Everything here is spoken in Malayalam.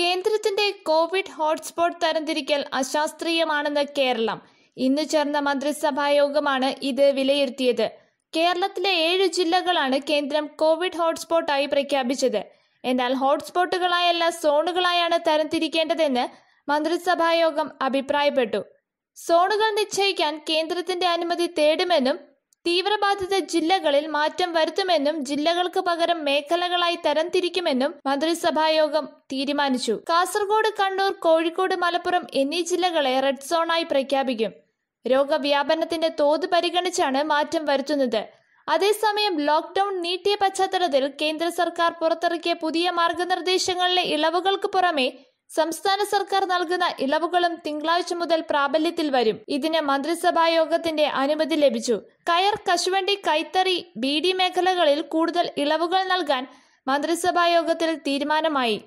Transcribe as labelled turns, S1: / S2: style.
S1: കേന്ദ്രത്തിന്റെ കോവിഡ് ഹോട്ട്സ്പോട്ട് തരംതിരിക്കൽ അശാസ്ത്രീയമാണെന്ന് കേരളം ഇന്ന് ചേർന്ന മന്ത്രിസഭാ യോഗമാണ് ഇത് വിലയിരുത്തിയത് കേരളത്തിലെ ഏഴ് ജില്ലകളാണ് കേന്ദ്രം കോവിഡ് ഹോട്ട്സ്പോട്ടായി പ്രഖ്യാപിച്ചത് എന്നാൽ ഹോട്ട്സ്പോട്ടുകളായല്ല സോണുകളായാണ് തരംതിരിക്കേണ്ടതെന്ന് മന്ത്രിസഭാ യോഗം അഭിപ്രായപ്പെട്ടു സോണുകൾ നിശ്ചയിക്കാൻ കേന്ദ്രത്തിന്റെ അനുമതി തേടുമെന്നും തീവ്രബാധിത ജില്ലകളിൽ മാറ്റം വരുത്തുമെന്നും ജില്ലകൾക്ക് പകരം മേഖലകളായി തരംതിരിക്കുമെന്നും മന്ത്രിസഭായോഗം തീരുമാനിച്ചു കാസർഗോഡ് കണ്ണൂർ കോഴിക്കോട് മലപ്പുറം എന്നീ ജില്ലകളെ റെഡ് സോണായി പ്രഖ്യാപിക്കും രോഗവ്യാപനത്തിന്റെ തോത് പരിഗണിച്ചാണ് മാറ്റം വരുത്തുന്നത് അതേസമയം ലോക്ഡൌൺ നീട്ടിയ പശ്ചാത്തലത്തിൽ കേന്ദ്ര സർക്കാർ പുറത്തിറക്കിയ പുതിയ മാർഗനിർദ്ദേശങ്ങളിലെ ഇളവുകൾക്ക് പുറമെ സംസ്ഥാന സർക്കാർ നൽകുന്ന ഇളവുകളും തിങ്കളാഴ്ച മുതൽ പ്രാബല്യത്തിൽ വരും ഇതിന് മന്ത്രിസഭാ യോഗത്തിന്റെ അനുമതി ലഭിച്ചു കയർ കശുവണ്ടി കൈത്തറി ബി മേഖലകളിൽ കൂടുതൽ ഇളവുകൾ നൽകാൻ മന്ത്രിസഭാ യോഗത്തിൽ തീരുമാനമായി